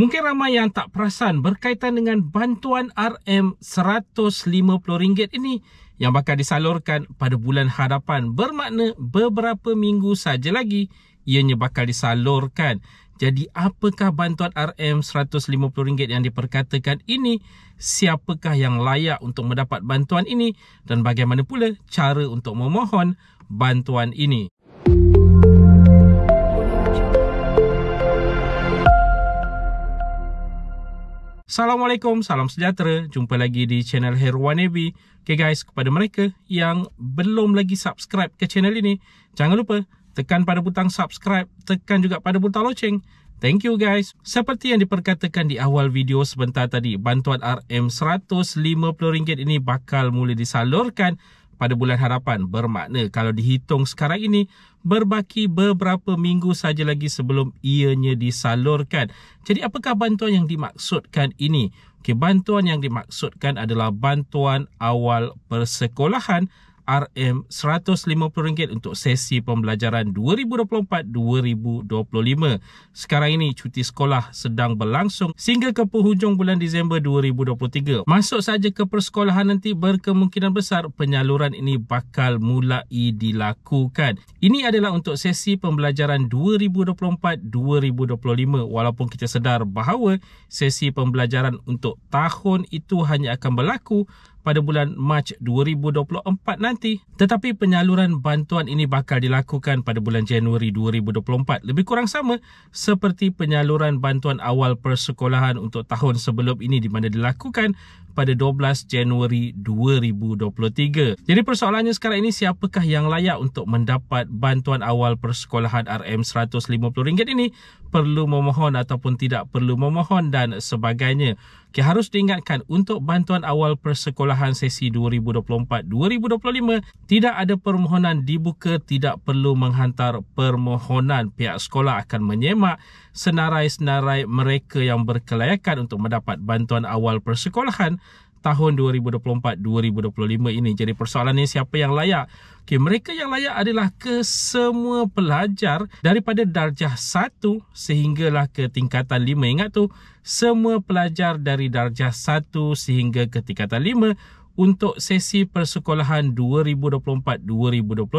Mungkin ramai yang tak perasan berkaitan dengan bantuan RM150 ini yang bakal disalurkan pada bulan hadapan bermakna beberapa minggu saja lagi ianya bakal disalurkan. Jadi apakah bantuan RM150 yang diperkatakan ini? Siapakah yang layak untuk mendapat bantuan ini dan bagaimana pula cara untuk memohon bantuan ini? Musik Assalamualaikum, salam sejahtera. Jumpa lagi di channel Heroan Navy. Okay guys, kepada mereka yang belum lagi subscribe ke channel ini, jangan lupa tekan pada butang subscribe, tekan juga pada butang loceng. Thank you guys. Seperti yang diperkatakan di awal video sebentar tadi, bantuan RM150 ini bakal mula disalurkan pada bulan harapan bermakna kalau dihitung sekarang ini berbaki beberapa minggu saja lagi sebelum ianya disalurkan. Jadi apakah bantuan yang dimaksudkan ini? Okay, bantuan yang dimaksudkan adalah bantuan awal persekolahan RM150 untuk sesi pembelajaran 2024-2025. Sekarang ini cuti sekolah sedang berlangsung sehingga ke penghujung bulan Disember 2023. Masuk saja ke persekolahan nanti berkemungkinan besar penyaluran ini bakal mulai dilakukan. Ini adalah untuk sesi pembelajaran 2024-2025 walaupun kita sedar bahawa sesi pembelajaran untuk tahun itu hanya akan berlaku pada bulan Mac 2024 nanti. Tetapi penyaluran bantuan ini bakal dilakukan pada bulan Januari 2024. Lebih kurang sama seperti penyaluran bantuan awal persekolahan untuk tahun sebelum ini di mana dilakukan pada 12 Januari 2023. Jadi persoalannya sekarang ini siapakah yang layak untuk mendapat bantuan awal persekolahan RM150 ini? Perlu memohon ataupun tidak perlu memohon dan sebagainya. Okay, harus diingatkan untuk bantuan awal persekolahan sesi 2024-2025 tidak ada permohonan dibuka tidak perlu menghantar permohonan pihak sekolah akan menyemak senarai-senarai mereka yang berkelayakan untuk mendapat bantuan awal persekolahan tahun 2024-2025 ini. Jadi persoalannya siapa yang layak? Okay, mereka yang layak adalah ke semua pelajar daripada darjah 1 sehinggalah ke tingkatan 5. Ingat tu, semua pelajar dari darjah 1 sehingga ke tingkatan untuk sesi persekolahan 2024-2025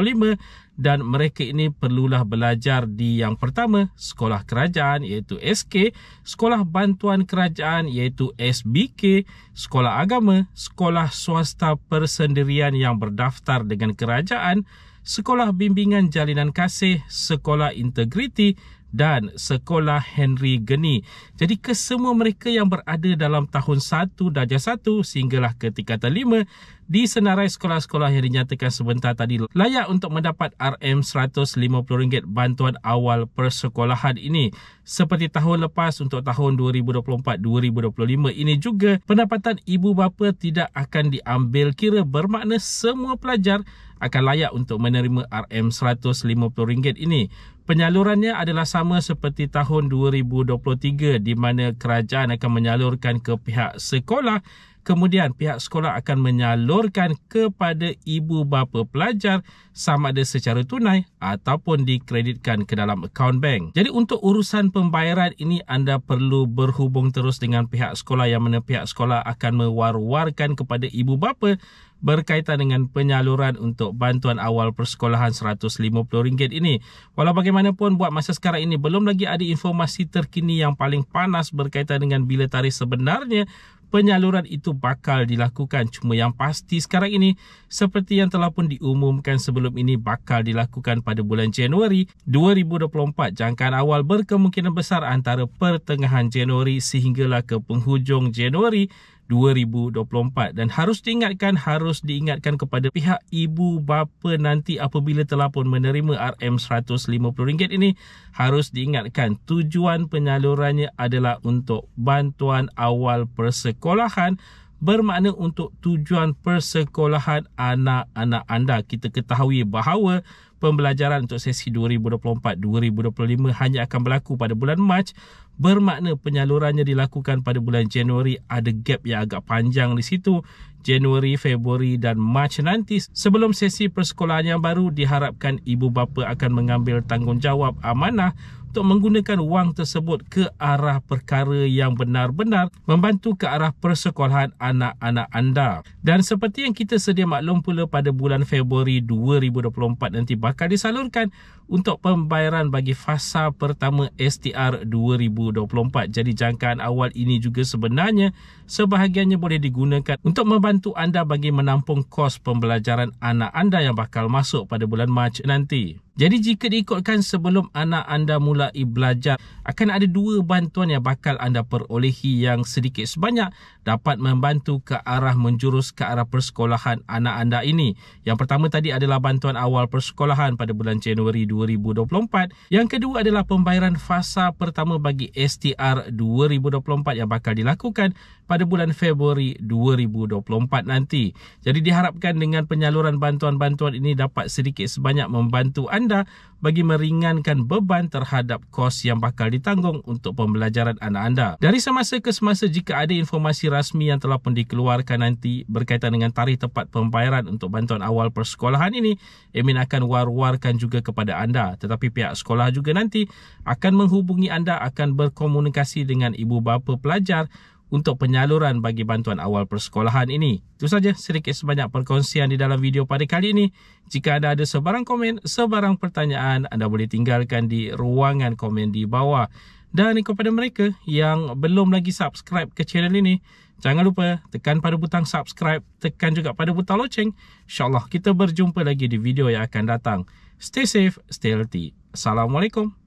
dan mereka ini perlulah belajar di yang pertama sekolah kerajaan iaitu SK, sekolah bantuan kerajaan iaitu SBK, sekolah agama, sekolah swasta persendirian yang berdaftar dengan kerajaan, sekolah bimbingan jalinan kasih, sekolah integriti dan Sekolah Henry Geni. Jadi kesemua mereka yang berada dalam tahun 1 darjah 1 sehinggalah ke tingkatan 5 di senarai sekolah-sekolah yang dinyatakan sebentar tadi layak untuk mendapat RM150 bantuan awal persekolahan ini. Seperti tahun lepas untuk tahun 2024-2025 ini juga pendapatan ibu bapa tidak akan diambil kira bermakna semua pelajar akan layak untuk menerima RM150 ini. Penyalurannya adalah sama seperti tahun 2023 di mana kerajaan akan menyalurkan ke pihak sekolah Kemudian pihak sekolah akan menyalurkan kepada ibu bapa pelajar sama ada secara tunai ataupun dikreditkan ke dalam akaun bank. Jadi untuk urusan pembayaran ini anda perlu berhubung terus dengan pihak sekolah yang mana pihak sekolah akan mewar-warkan kepada ibu bapa berkaitan dengan penyaluran untuk bantuan awal persekolahan RM150 ini. Walau bagaimanapun buat masa sekarang ini belum lagi ada informasi terkini yang paling panas berkaitan dengan bila tarikh sebenarnya penyaluran itu bakal dilakukan cuma yang pasti sekarang ini seperti yang telah pun diumumkan sebelum ini bakal dilakukan pada bulan Januari 2024 jangkaan awal berkemungkinan besar antara pertengahan Januari sehinggalah ke penghujung Januari 2024 dan harus diingatkan harus diingatkan kepada pihak ibu bapa nanti apabila telah pun menerima RM150 ini harus diingatkan tujuan penyalurannya adalah untuk bantuan awal persekutuan persekolahan bermakna untuk tujuan persekolahan anak-anak anda. Kita ketahui bahawa pembelajaran untuk sesi 2024-2025 hanya akan berlaku pada bulan Mac bermakna penyalurannya dilakukan pada bulan Januari ada gap yang agak panjang di situ Januari, Februari dan Mac nanti sebelum sesi persekolahan yang baru diharapkan ibu bapa akan mengambil tanggungjawab amanah untuk menggunakan wang tersebut ke arah perkara yang benar-benar membantu ke arah persekolahan anak-anak anda. Dan seperti yang kita sedia maklum pula pada bulan Februari 2024 nanti bakal disalurkan untuk pembayaran bagi fasa pertama STR 2024. Jadi jangkaan awal ini juga sebenarnya sebahagiannya boleh digunakan untuk membantu anda bagi menampung kos pembelajaran anak anda yang bakal masuk pada bulan Mac nanti. Jadi jika diikutkan sebelum anak anda mulai belajar, akan ada dua bantuan yang bakal anda perolehi yang sedikit sebanyak dapat membantu ke arah menjurus ke arah persekolahan anak anda ini. Yang pertama tadi adalah bantuan awal persekolahan pada bulan Januari 2024. Yang kedua adalah pembayaran fasa pertama bagi STR 2024 yang bakal dilakukan pada bulan Februari 2024 nanti. Jadi diharapkan dengan penyaluran bantuan-bantuan ini dapat sedikit sebanyak membantu anda anda bagi meringankan beban terhadap kos yang bakal ditanggung untuk pembelajaran anak anda. Dari semasa ke semasa jika ada informasi rasmi yang telah pun dikeluarkan nanti berkaitan dengan tarikh tepat pembayaran untuk bantuan awal persekolahan ini, Emin akan war-warkan juga kepada anda. Tetapi pihak sekolah juga nanti akan menghubungi anda akan berkomunikasi dengan ibu bapa pelajar untuk penyaluran bagi bantuan awal persekolahan ini. Itu saja sedikit sebanyak perkongsian di dalam video pada kali ini. Jika anda ada sebarang komen, sebarang pertanyaan, anda boleh tinggalkan di ruangan komen di bawah. Dan kepada mereka yang belum lagi subscribe ke channel ini, jangan lupa tekan pada butang subscribe, tekan juga pada butang loceng. InsyaAllah kita berjumpa lagi di video yang akan datang. Stay safe, stay healthy. Assalamualaikum.